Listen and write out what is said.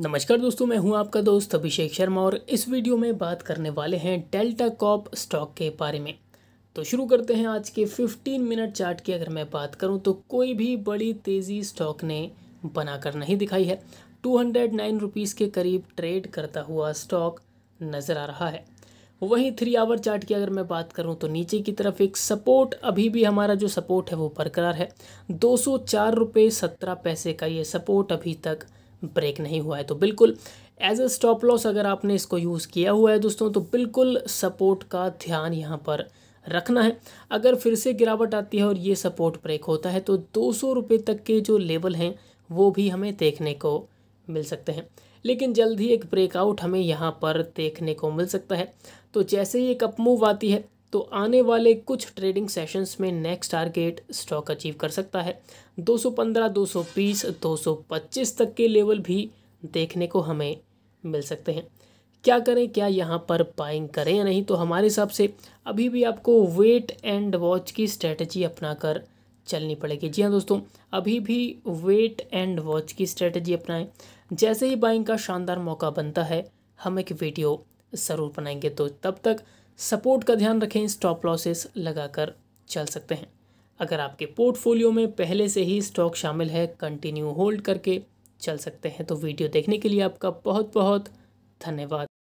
नमस्कार दोस्तों मैं हूं आपका दोस्त अभिषेक शर्मा और इस वीडियो में बात करने वाले हैं डेल्टा कॉप स्टॉक के बारे में तो शुरू करते हैं आज के 15 मिनट चार्ट की अगर मैं बात करूं तो कोई भी बड़ी तेज़ी स्टॉक ने बनाकर नहीं दिखाई है टू हंड्रेड नाइन रुपीज़ के करीब ट्रेड करता हुआ स्टॉक नज़र आ रहा है वहीं थ्री आवर चार्ट की अगर मैं बात करूं तो नीचे की तरफ एक सपोर्ट अभी भी हमारा जो सपोर्ट है वो बरकरार है दो सौ पैसे का ये सपोर्ट अभी तक ब्रेक नहीं हुआ है तो बिल्कुल एज अ स्टॉप लॉस अगर आपने इसको यूज़ किया हुआ है दोस्तों तो बिल्कुल सपोर्ट का ध्यान यहाँ पर रखना है अगर फिर से गिरावट आती है और ये सपोर्ट ब्रेक होता है तो दो सौ तक के जो लेवल हैं वो भी हमें देखने को मिल सकते हैं लेकिन जल्द ही एक ब्रेकआउट हमें यहाँ पर देखने को मिल सकता है तो जैसे ही एक अपमूव आती है तो आने वाले कुछ ट्रेडिंग सेशंस में नेक्स्ट टारगेट स्टॉक अचीव कर सकता है 215, 220, 225 तक के लेवल भी देखने को हमें मिल सकते हैं क्या करें क्या यहाँ पर बाइंग करें या नहीं तो हमारे हिसाब से अभी भी आपको वेट एंड वॉच की स्ट्रेटजी अपना कर चलनी पड़ेगी जी हाँ दोस्तों अभी भी वेट एंड वॉच की स्ट्रेटजी अपनाएं जैसे ही बाइंग का शानदार मौका बनता है हम एक वीडियो ज़रूर बनाएंगे तो तब तक सपोर्ट का ध्यान रखें स्टॉप लॉसेस लगाकर चल सकते हैं अगर आपके पोर्टफोलियो में पहले से ही स्टॉक शामिल है कंटिन्यू होल्ड करके चल सकते हैं तो वीडियो देखने के लिए आपका बहुत बहुत धन्यवाद